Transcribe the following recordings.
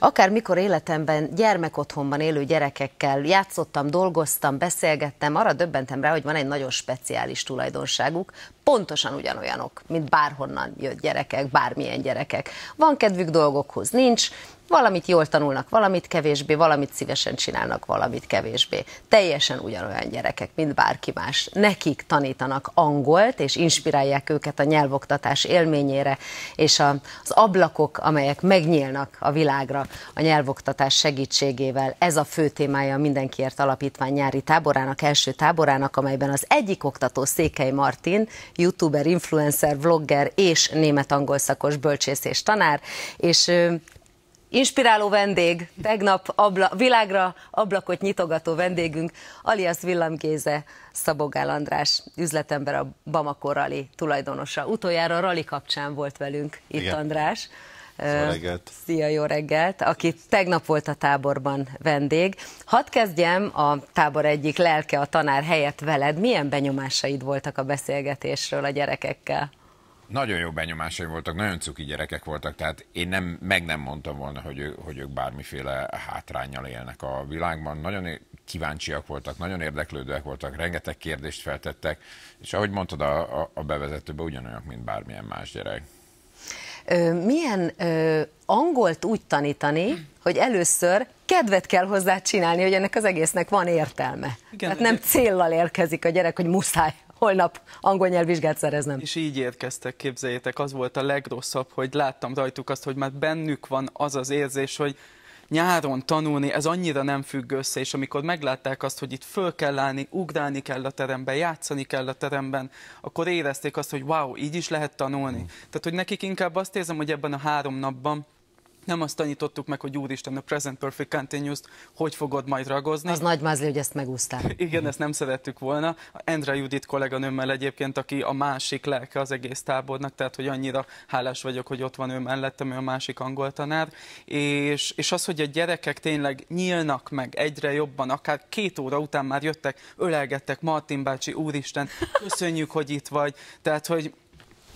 Akár mikor életemben gyermekotthonban élő gyerekekkel játszottam, dolgoztam, beszélgettem, arra döbbentem rá, hogy van egy nagyon speciális tulajdonságuk, pontosan ugyanolyanok, mint bárhonnan jött gyerekek, bármilyen gyerekek. Van kedvük dolgokhoz, nincs, valamit jól tanulnak, valamit kevésbé, valamit szívesen csinálnak, valamit kevésbé. Teljesen ugyanolyan gyerekek, mint bárki más. Nekik tanítanak angolt, és inspirálják őket a nyelvoktatás élményére, és a, az ablakok, amelyek megnyílnak a világra a nyelvoktatás segítségével. Ez a fő témája a Mindenkiért Alapítvány nyári táborának, első táborának, amelyben az egyik oktató Székely Martin youtuber, influencer, vlogger és német-angol szakos bölcsész és tanár, és inspiráló vendég, tegnap abla, világra ablakot nyitogató vendégünk, alias Villam Géze, Szabogál András, üzletember a Bamako Rally tulajdonosa. Utoljára Rally kapcsán volt velünk itt Igen. András reggelt. Szia, jó reggelt, aki tegnap volt a táborban vendég. Hadd kezdjem a tábor egyik lelke, a tanár helyett veled. Milyen benyomásaid voltak a beszélgetésről a gyerekekkel? Nagyon jó benyomásai voltak, nagyon cuki gyerekek voltak, tehát én nem, meg nem mondtam volna, hogy, ő, hogy ők bármiféle hátrányjal élnek a világban. Nagyon kíváncsiak voltak, nagyon érdeklődőek voltak, rengeteg kérdést feltettek, és ahogy mondtad a, a, a bevezetőben, ugyanolyan, mint bármilyen más gyerek milyen angolt úgy tanítani, hogy először kedvet kell hozzá csinálni, hogy ennek az egésznek van értelme. Igen, Tehát nem céllal érkezik a gyerek, hogy muszáj holnap angol nyelvvizsgát szereznem. És így érkeztek, képzeljétek, az volt a legrosszabb, hogy láttam rajtuk azt, hogy már bennük van az az érzés, hogy nyáron tanulni, ez annyira nem függ össze, és amikor meglátták azt, hogy itt föl kell állni, ugrálni kell a teremben, játszani kell a teremben, akkor érezték azt, hogy wow, így is lehet tanulni. Mm. Tehát, hogy nekik inkább azt érzem, hogy ebben a három napban nem azt tanítottuk meg, hogy úristen, a present perfect continuous hogy fogod majd ragozni. Az nagy mázli, hogy ezt megúsztál. Igen, ezt nem szerettük volna. Endre Judit kolléganőmmel egyébként, aki a másik lelke az egész tábornak, tehát hogy annyira hálás vagyok, hogy ott van ő mellettem, ő a másik angol tanár. És, és az, hogy a gyerekek tényleg nyílnak meg egyre jobban, akár két óra után már jöttek, ölelgettek, Martin bácsi, úristen, köszönjük, hogy itt vagy. Tehát, hogy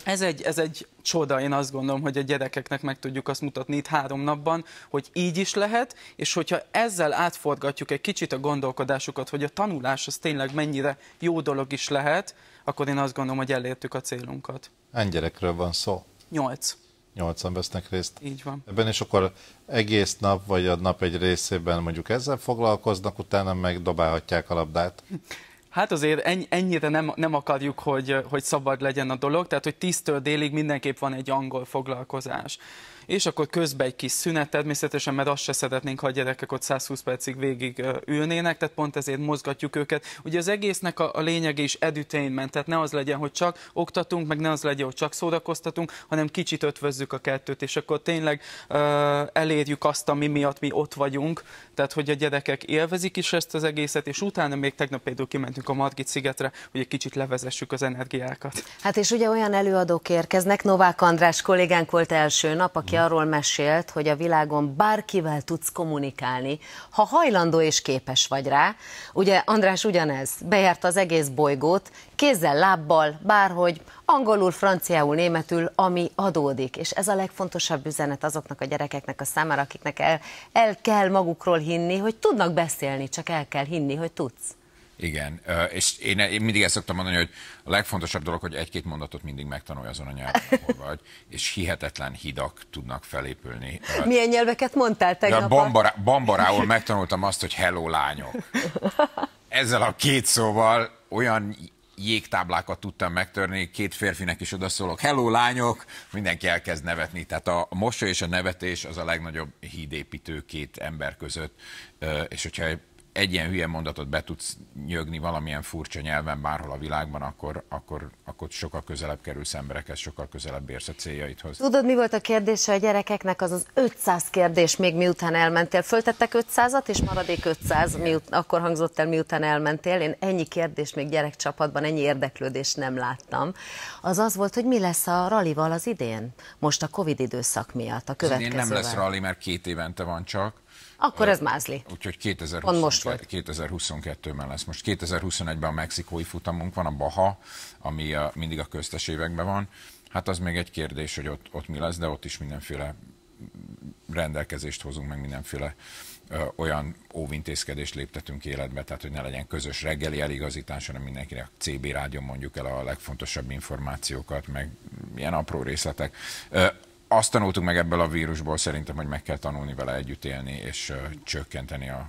ez egy, ez egy csoda, én azt gondolom, hogy a gyerekeknek meg tudjuk azt mutatni itt három napban, hogy így is lehet, és hogyha ezzel átforgatjuk egy kicsit a gondolkodásukat, hogy a tanulás az tényleg mennyire jó dolog is lehet, akkor én azt gondolom, hogy elértük a célunkat. Hány gyerekről van szó? Nyolc. Nyolcan vesznek részt. Így van. Ebben és akkor egész nap, vagy a nap egy részében mondjuk ezzel foglalkoznak, utána meg dobálhatják a labdát. Hát azért enny, ennyire nem, nem akarjuk, hogy, hogy szabad legyen a dolog, tehát hogy tisztől délig mindenképp van egy angol foglalkozás és akkor közben egy kis szünet természetesen, mert azt se szeretnénk, ha a gyerekek ott 120 percig végig ülnének, tehát pont ezért mozgatjuk őket. Ugye az egésznek a, a lényege is edutainment, tehát ne az legyen, hogy csak oktatunk, meg ne az legyen, hogy csak szórakoztatunk, hanem kicsit ötvözzük a kettőt, és akkor tényleg uh, elérjük azt, ami miatt mi ott vagyunk, tehát hogy a gyerekek élvezik is ezt az egészet, és utána még tegnap például kimentünk a Margit szigetre, hogy egy kicsit levezessük az energiákat. Hát és ugye olyan előadók érkeznek, Novák András kollégánk volt első nap, aki mm arról mesélt, hogy a világon bárkivel tudsz kommunikálni, ha hajlandó és képes vagy rá. Ugye András ugyanez, bejárt az egész bolygót, kézzel, lábbal, bárhogy, angolul, franciául, németül, ami adódik. És ez a legfontosabb üzenet azoknak a gyerekeknek a számára, akiknek el, el kell magukról hinni, hogy tudnak beszélni, csak el kell hinni, hogy tudsz. Igen, és én, én mindig ezt szoktam mondani, hogy a legfontosabb dolog, hogy egy-két mondatot mindig megtanulj azon a nyelven, ahol vagy, és hihetetlen hidak tudnak felépülni. Milyen nyelveket mondtál tegnap? Ja, bambara, bambarául megtanultam azt, hogy hello lányok. Ezzel a két szóval olyan jégtáblákat tudtam megtörni, két férfinek is odaszólok, hello lányok, mindenki elkezd nevetni. Tehát a mosoly és a nevetés az a legnagyobb hídépítő két ember között, és hogyha egy ilyen hülye mondatot be tudsz nyögni valamilyen furcsa nyelven bárhol a világban, akkor, akkor, akkor sokkal közelebb kerülsz emberekhez, sokkal közelebb érsz a céljaidhoz. Tudod, mi volt a kérdése a gyerekeknek? Az az 500 kérdés még miután elmentél. Föltettek 500-at, és maradék 500, miut, akkor hangzott el, miután elmentél. Én ennyi kérdés még gyerekcsapatban, ennyi érdeklődést nem láttam. Az az volt, hogy mi lesz a rallival az idén? Most a Covid időszak miatt, a következővel. Az idén nem lesz rally, mert két évente van csak akkor ez mázli. Úgyhogy 2022, most 2022-ben lesz. Most 2021-ben a mexikói futamunk van, a Baha, ami a, mindig a köztes években van. Hát az még egy kérdés, hogy ott, ott mi lesz, de ott is mindenféle rendelkezést hozunk, meg mindenféle ö, olyan óvintézkedést léptetünk életbe, tehát hogy ne legyen közös reggeli eligazítás, hanem mindenkinek CB rádió mondjuk el a legfontosabb információkat, meg ilyen apró részletek. Ö, azt tanultuk meg ebből a vírusból szerintem, hogy meg kell tanulni vele együtt élni, és uh, csökkenteni a,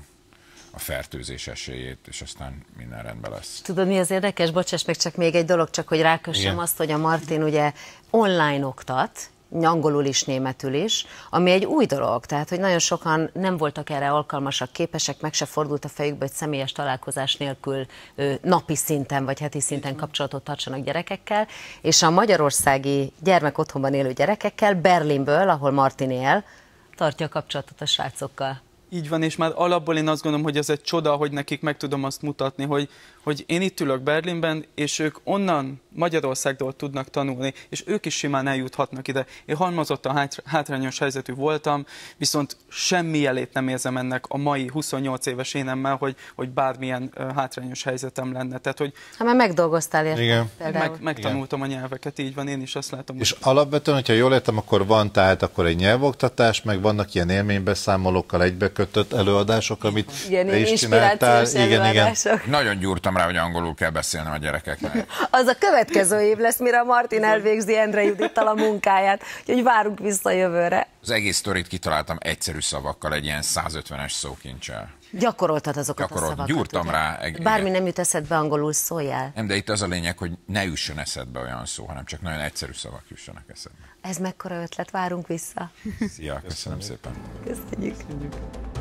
a fertőzés esélyét, és aztán minden rendben lesz. Tudod, mi az érdekes? Bocsáss meg, csak még egy dolog, csak hogy rákössem azt, hogy a Martin ugye online oktat, angolul is, németül is, ami egy új dolog, tehát hogy nagyon sokan nem voltak erre alkalmasak, képesek, meg se fordult a fejükbe, hogy személyes találkozás nélkül napi szinten vagy heti szinten kapcsolatot tartsanak gyerekekkel, és a magyarországi gyermek otthonban élő gyerekekkel Berlinből, ahol Martin él, tartja a kapcsolatot a srácokkal. Így van, és már alapból én azt gondolom, hogy ez egy csoda, hogy nekik meg tudom azt mutatni, hogy, hogy én itt ülök Berlinben, és ők onnan Magyarországról tudnak tanulni, és ők is simán eljuthatnak ide. Én halmozottan hátrányos helyzetű voltam, viszont semmi jelét nem érzem ennek a mai 28 éves énemmel, hogy, hogy bármilyen hátrányos helyzetem lenne. Tehát, hogy... Ha már megdolgoztál érte. Igen. Például. Meg, megtanultam Igen. a nyelveket, így van, én is azt látom. És hogy... alapvetően, hogyha jól értem, akkor van tehát akkor egy nyelvoktatás, meg vannak ilyen élménybeszámolókkal egybekötve, kötött előadások, amit igen, te is csináltál. Igen, igen. Nagyon gyúrtam rá, hogy angolul kell beszélnem a gyerekeknek. Az a következő év lesz, mire Martin elvégzi Endre Judittal a munkáját, úgyhogy várunk vissza jövőre. Az egész sztorit kitaláltam egyszerű szavakkal, egy ilyen 150-es szókincsel. Gyakoroltad azokat Gyakorolt, a szavakat. Gyúrtam ugye? rá. Eg- Bármi igen. nem jut eszedbe, angolul szóljál. Nem, de itt az a lényeg, hogy ne üssön eszedbe olyan szó, hanem csak nagyon egyszerű szavak jussanak eszedbe. Ez mekkora ötlet, várunk vissza. Szia, köszönöm, köszönöm szépen. Köszönjük. köszönjük.